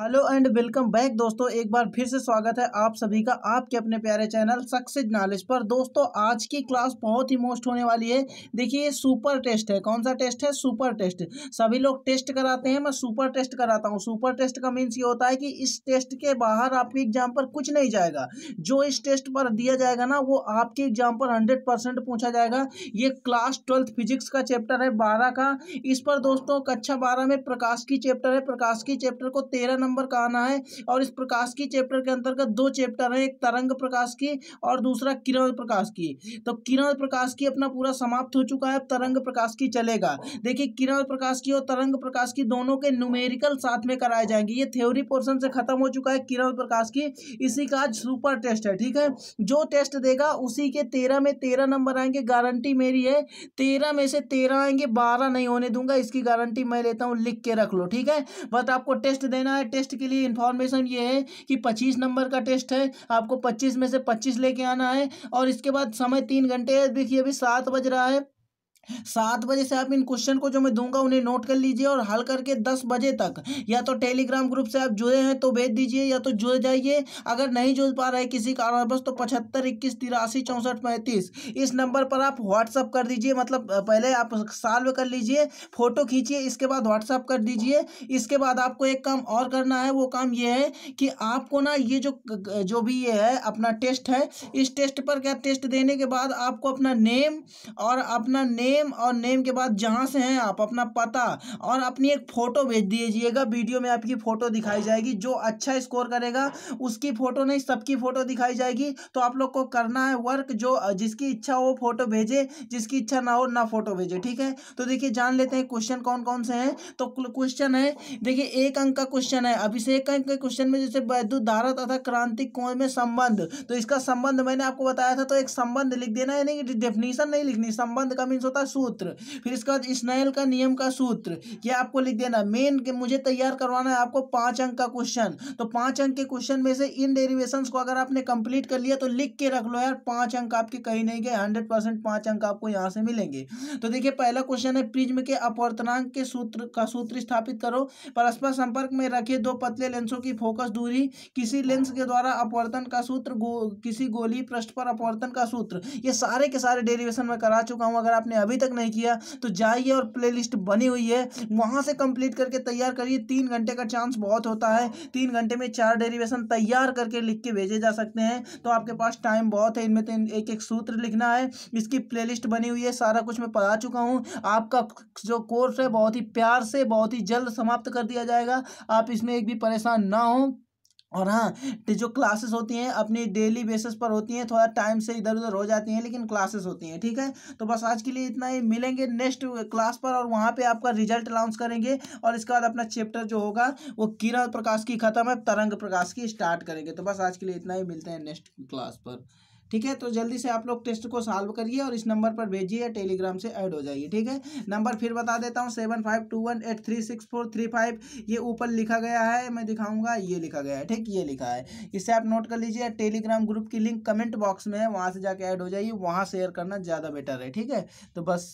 hello and welcome back दोस्तों एक बार फिर से स्वागत है आप सभी का आपके अपने प्यारे चैनल सक्सेस नॉलेज पर दोस्तों आज की क्लास बहुत ही मोस्ट होने वाली है देखिए ये सुपर टेस्ट है कौन सा टेस्ट है सुपर टेस्ट सभी लोग टेस्ट कराते हैं मैं सुपर टेस्ट कराता हूँ सुपर टेस्ट का मीन्स ये होता है कि इस टेस्ट के बाहर आपके एग्जाम पर कुछ नहीं जाएगा जो इस टेस्ट पर दिया जाएगा ना वो आपके एग्जाम पर हंड्रेड पूछा जाएगा ये क्लास ट्वेल्थ फिजिक्स का चैप्टर है बारह का इस पर दोस्तों कक्षा बारह में प्रकाश की चैप्टर है प्रकाश की चैप्टर को तेरह नंबर का आना है और इस प्रकाश की चैप्टर के अंतर्गत दो चैप्टर है एक तरंग प्रकाश की और दूसरा किरण प्रकाश की तो किरण प्रकाश की अपना पूरा समाप्त हो चुका है अब तरंग प्रकाश की चलेगा देखिए किरण प्रकाश की और तरंग प्रकाश की दोनों के न्यूमेरिकल साथ में कराए जाएंगे ये थ्योरी पोर्शन से खत्म हो चुका है किरण प्रकाश की इसी का आज सुपर टेस्ट है ठीक है जो टेस्ट देगा उसी के तेरह में तेरह नंबर आएंगे गारंटी मेरी है तेरह में से तेरह आएंगे बारह नहीं होने दूंगा इसकी गारंटी मैं लेता हूँ लिख के रख लो ठीक है बस आपको टेस्ट देना है टेस्ट के लिए इन्फॉर्मेशन ये है कि पच्चीस नंबर का टेस्ट है आपको पच्चीस में से पच्चीस लेके आना है और इसके बाद समय तीन घंटे है देखिए अभी सात बज रहा है सात बजे से आप इन क्वेश्चन को जो मैं दूंगा उन्हें नोट कर लीजिए और हल करके दस बजे तक या तो टेलीग्राम ग्रुप से आप जुड़े हैं तो भेज दीजिए या तो जुड़ जाइए अगर नहीं जुड़ पा रहे किसी बस तो पचहत्तर इक्कीस तिरासी चौंसठ पैंतीस इस नंबर पर आप व्हाट्सअप कर दीजिए मतलब पहले आप सॉल्व कर लीजिए फोटो खींचिए इसके बाद व्हाट्सअप कर दीजिए इसके बाद आपको एक काम और करना है वो काम ये है कि आपको ना ये जो जो भी ये है अपना टेस्ट है इस टेस्ट पर क्या टेस्ट देने के बाद आपको अपना नेम और अपना नेम नेम और नेम के बाद जहाँ से हैं आप अपना पता और अपनी एक फ़ोटो भेज दीजिएगा वीडियो में आपकी फ़ोटो दिखाई जाएगी जो अच्छा स्कोर करेगा उसकी फ़ोटो नहीं सबकी फ़ोटो दिखाई जाएगी तो आप लोग को करना है वर्क जो जिसकी इच्छा हो फोटो भेजे जिसकी इच्छा ना हो ना फोटो भेजे ठीक है तो देखिए जान लेते हैं क्वेश्चन कौन कौन से हैं तो क्वेश्चन है देखिए एक अंक का क्वेश्चन है एक अंक के क्वेश्चन में जैसे वैद्युत धारा तथा क्रांति कौन में संबंध तो इसका संबंध मैंने आपको बताया था तो एक संबंध लिख देना यानी कि डेफिनेशन नहीं लिखनी संबंध का मीन्स होता का सूत्र फिर इसके बाद स्नेल का नियम का सूत्र ये आपको लिख देना मेन मुझे तैयार करवाना है आपको पांच अंक का क्वेश्चन तो पांच अंक के क्वेश्चन में से इन डेरिवेशन को अगर आपने कंप्लीट कर लिया तो लिख के रख लो यार पांच अंक आपके कहीं नहीं गए हंड्रेड परसेंट पाँच अंक आपको यहाँ से मिलेंगे तो देखिए पहला क्वेश्चन है प्रिज्म के अपवर्तनांक के सूत्र का सूत्र स्थापित करो परस्पर संपर्क में रखे दो पतले लेंसों की फोकस दूरी किसी लेंस के द्वारा अपवर्तन का सूत्र गो, किसी गोली पृष्ठ पर अपवर्तन का सूत्र ये सारे के सारे डेरिवेशन में करा चुका हूं अगर आपने अभी अभी तक नहीं किया तो जाइए और प्ले बनी हुई है वहाँ से कंप्लीट करके तैयार करिए तीन घंटे का चांस बहुत होता है तीन घंटे में चार डेरिवेशन तैयार करके लिख के भेजे जा सकते हैं तो आपके पास टाइम बहुत है इनमें तो एक एक सूत्र लिखना है इसकी प्लेलिस्ट बनी हुई है सारा कुछ मैं पढ़ा चुका हूँ आपका जो कोर्स है बहुत ही प्यार से बहुत ही जल्द समाप्त कर दिया जाएगा आप इसमें एक भी परेशान ना हो और हाँ जो क्लासेस होती हैं अपनी डेली बेसिस पर होती हैं थोड़ा टाइम से इधर उधर हो जाती हैं लेकिन क्लासेस होती हैं ठीक है तो बस आज के लिए इतना ही मिलेंगे नेक्स्ट क्लास पर और वहाँ पे आपका रिजल्ट अनाउंस करेंगे और इसके बाद अपना चैप्टर जो होगा वो किरण प्रकाश की खत्म है तरंग प्रकाश की स्टार्ट करेंगे तो बस आज के लिए इतना ही मिलते हैं नेक्स्ट क्लास पर ठीक है तो जल्दी से आप लोग टेस्ट को सॉल्व करिए और इस नंबर पर भेजिए टेलीग्राम से ऐड हो जाइए ठीक है नंबर फिर बता देता हूँ seven five two one eight three six four three five ये ऊपर लिखा गया है मैं दिखाऊंगा ये लिखा गया है ठीक ये लिखा है इसे आप नोट कर लीजिए टेलीग्राम ग्रुप की लिंक कमेंट बॉक्स में है वहाँ से जाके ऐड हो जाइए वहाँ शेयर करना ज़्यादा बेटर है ठीक है तो बस